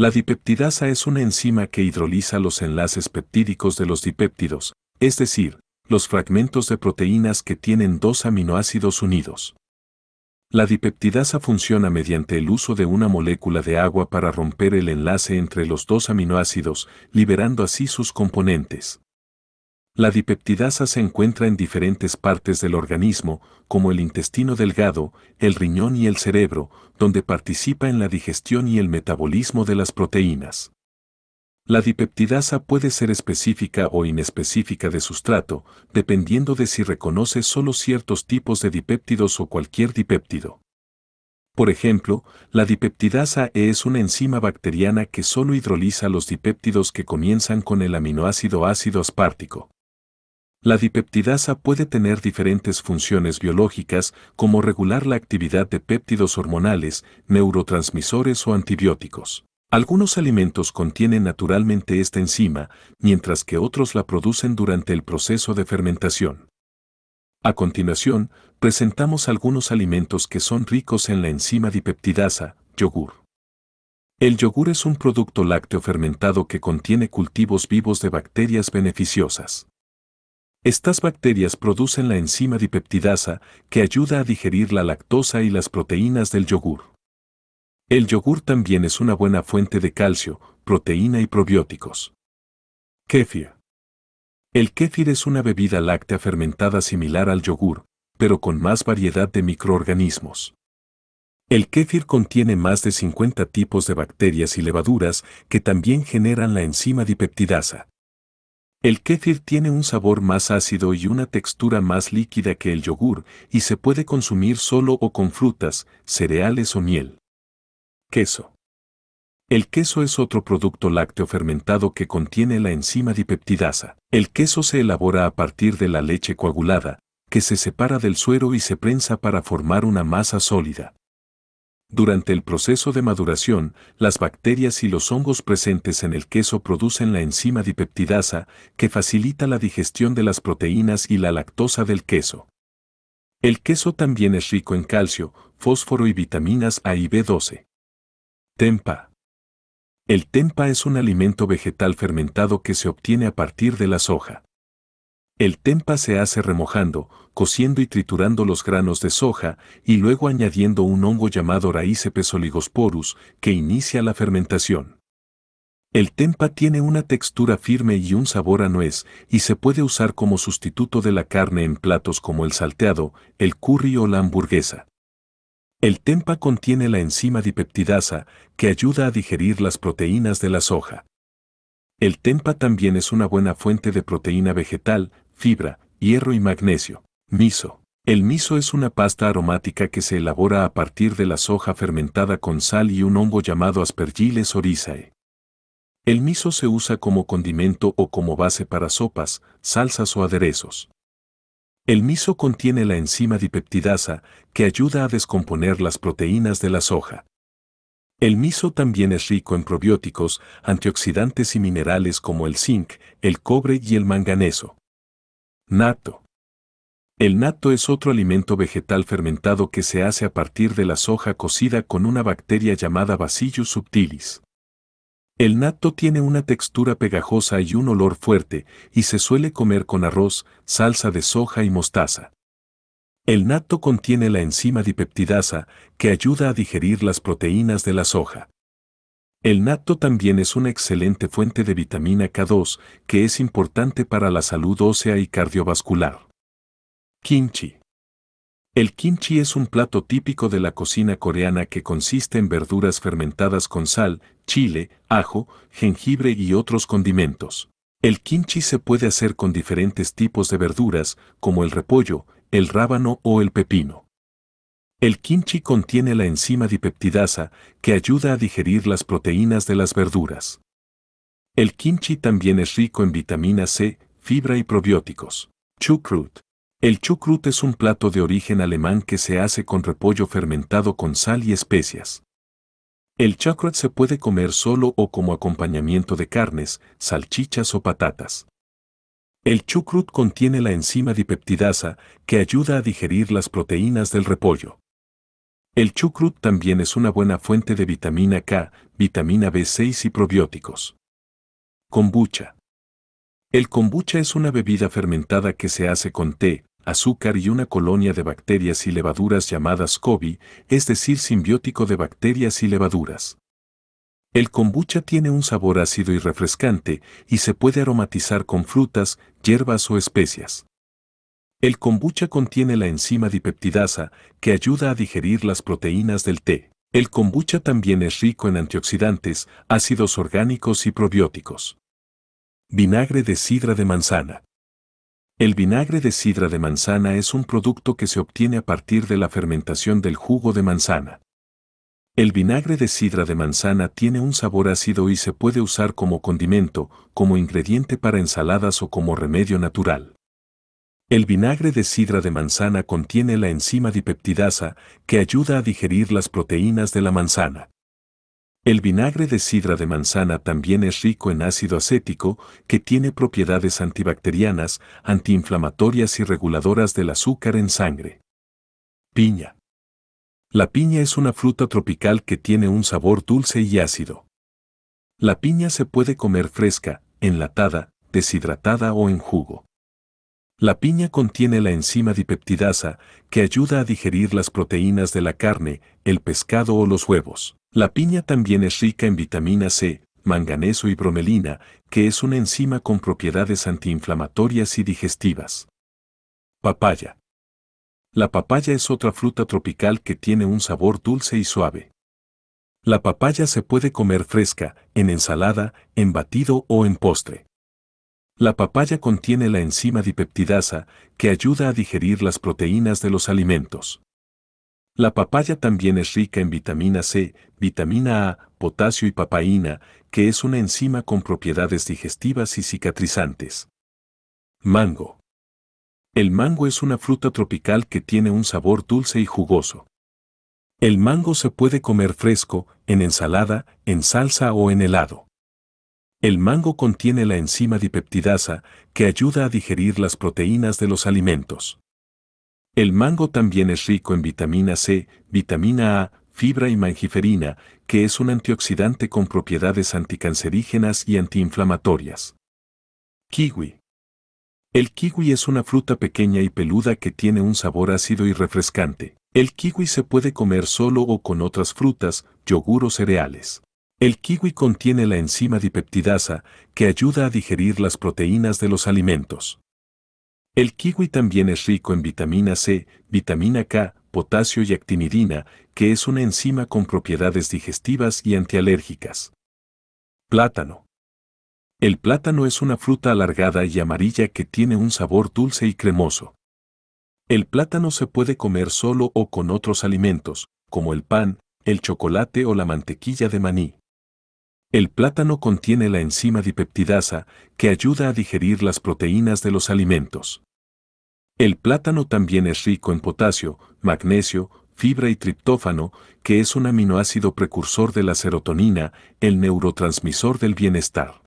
La dipeptidasa es una enzima que hidroliza los enlaces peptídicos de los dipéptidos, es decir, los fragmentos de proteínas que tienen dos aminoácidos unidos. La dipeptidasa funciona mediante el uso de una molécula de agua para romper el enlace entre los dos aminoácidos, liberando así sus componentes. La dipeptidasa se encuentra en diferentes partes del organismo, como el intestino delgado, el riñón y el cerebro, donde participa en la digestión y el metabolismo de las proteínas. La dipeptidasa puede ser específica o inespecífica de sustrato, dependiendo de si reconoce solo ciertos tipos de dipéptidos o cualquier dipéptido. Por ejemplo, la dipeptidasa E es una enzima bacteriana que solo hidroliza los dipéptidos que comienzan con el aminoácido ácido aspártico. La dipeptidasa puede tener diferentes funciones biológicas como regular la actividad de péptidos hormonales, neurotransmisores o antibióticos. Algunos alimentos contienen naturalmente esta enzima, mientras que otros la producen durante el proceso de fermentación. A continuación, presentamos algunos alimentos que son ricos en la enzima dipeptidasa, yogur. El yogur es un producto lácteo fermentado que contiene cultivos vivos de bacterias beneficiosas. Estas bacterias producen la enzima dipeptidasa que ayuda a digerir la lactosa y las proteínas del yogur. El yogur también es una buena fuente de calcio, proteína y probióticos. Kéfir. El kéfir es una bebida láctea fermentada similar al yogur, pero con más variedad de microorganismos. El kéfir contiene más de 50 tipos de bacterias y levaduras que también generan la enzima dipeptidasa. El kéfir tiene un sabor más ácido y una textura más líquida que el yogur y se puede consumir solo o con frutas, cereales o miel. Queso. El queso es otro producto lácteo fermentado que contiene la enzima dipeptidasa. El queso se elabora a partir de la leche coagulada, que se separa del suero y se prensa para formar una masa sólida. Durante el proceso de maduración, las bacterias y los hongos presentes en el queso producen la enzima dipeptidasa, que facilita la digestión de las proteínas y la lactosa del queso. El queso también es rico en calcio, fósforo y vitaminas A y B12. Tempa. El tempa es un alimento vegetal fermentado que se obtiene a partir de la soja. El tempa se hace remojando, cociendo y triturando los granos de soja y luego añadiendo un hongo llamado Raícepes oligosporus que inicia la fermentación. El tempa tiene una textura firme y un sabor a nuez y se puede usar como sustituto de la carne en platos como el salteado, el curry o la hamburguesa. El tempa contiene la enzima dipeptidasa que ayuda a digerir las proteínas de la soja. El tempa también es una buena fuente de proteína vegetal, fibra, hierro y magnesio. Miso. El miso es una pasta aromática que se elabora a partir de la soja fermentada con sal y un hongo llamado Aspergillus oryzae. El miso se usa como condimento o como base para sopas, salsas o aderezos. El miso contiene la enzima dipeptidasa, que ayuda a descomponer las proteínas de la soja. El miso también es rico en probióticos, antioxidantes y minerales como el zinc, el cobre y el manganeso. Nato. El natto es otro alimento vegetal fermentado que se hace a partir de la soja cocida con una bacteria llamada Bacillus subtilis. El natto tiene una textura pegajosa y un olor fuerte, y se suele comer con arroz, salsa de soja y mostaza. El natto contiene la enzima dipeptidasa, que ayuda a digerir las proteínas de la soja. El natto también es una excelente fuente de vitamina K2, que es importante para la salud ósea y cardiovascular. Kimchi. El kimchi es un plato típico de la cocina coreana que consiste en verduras fermentadas con sal, chile, ajo, jengibre y otros condimentos. El kimchi se puede hacer con diferentes tipos de verduras, como el repollo, el rábano o el pepino. El kimchi contiene la enzima dipeptidasa, que ayuda a digerir las proteínas de las verduras. El kimchi también es rico en vitamina C, fibra y probióticos. Chucrut. El chucrut es un plato de origen alemán que se hace con repollo fermentado con sal y especias. El chucrut se puede comer solo o como acompañamiento de carnes, salchichas o patatas. El chucrut contiene la enzima dipeptidasa que ayuda a digerir las proteínas del repollo. El chucrut también es una buena fuente de vitamina K, vitamina B6 y probióticos. Kombucha. El kombucha es una bebida fermentada que se hace con té, azúcar y una colonia de bacterias y levaduras llamadas COBI, es decir, simbiótico de bacterias y levaduras. El kombucha tiene un sabor ácido y refrescante y se puede aromatizar con frutas, hierbas o especias. El kombucha contiene la enzima dipeptidasa, que ayuda a digerir las proteínas del té. El kombucha también es rico en antioxidantes, ácidos orgánicos y probióticos. Vinagre de sidra de manzana. El vinagre de sidra de manzana es un producto que se obtiene a partir de la fermentación del jugo de manzana. El vinagre de sidra de manzana tiene un sabor ácido y se puede usar como condimento, como ingrediente para ensaladas o como remedio natural. El vinagre de sidra de manzana contiene la enzima dipeptidasa que ayuda a digerir las proteínas de la manzana. El vinagre de sidra de manzana también es rico en ácido acético que tiene propiedades antibacterianas, antiinflamatorias y reguladoras del azúcar en sangre. Piña. La piña es una fruta tropical que tiene un sabor dulce y ácido. La piña se puede comer fresca, enlatada, deshidratada o en jugo. La piña contiene la enzima dipeptidasa, que ayuda a digerir las proteínas de la carne, el pescado o los huevos. La piña también es rica en vitamina C, manganeso y bromelina, que es una enzima con propiedades antiinflamatorias y digestivas. Papaya. La papaya es otra fruta tropical que tiene un sabor dulce y suave. La papaya se puede comer fresca, en ensalada, en batido o en postre. La papaya contiene la enzima dipeptidasa, que ayuda a digerir las proteínas de los alimentos. La papaya también es rica en vitamina C, vitamina A, potasio y papaína, que es una enzima con propiedades digestivas y cicatrizantes. Mango. El mango es una fruta tropical que tiene un sabor dulce y jugoso. El mango se puede comer fresco, en ensalada, en salsa o en helado. El mango contiene la enzima dipeptidasa que ayuda a digerir las proteínas de los alimentos. El mango también es rico en vitamina C, vitamina A, fibra y mangiferina, que es un antioxidante con propiedades anticancerígenas y antiinflamatorias. Kiwi. El kiwi es una fruta pequeña y peluda que tiene un sabor ácido y refrescante. El kiwi se puede comer solo o con otras frutas, yogur o cereales. El kiwi contiene la enzima dipeptidasa, que ayuda a digerir las proteínas de los alimentos. El kiwi también es rico en vitamina C, vitamina K, potasio y actinidina, que es una enzima con propiedades digestivas y antialérgicas. Plátano. El plátano es una fruta alargada y amarilla que tiene un sabor dulce y cremoso. El plátano se puede comer solo o con otros alimentos, como el pan, el chocolate o la mantequilla de maní. El plátano contiene la enzima dipeptidasa, que ayuda a digerir las proteínas de los alimentos. El plátano también es rico en potasio, magnesio, fibra y triptófano, que es un aminoácido precursor de la serotonina, el neurotransmisor del bienestar.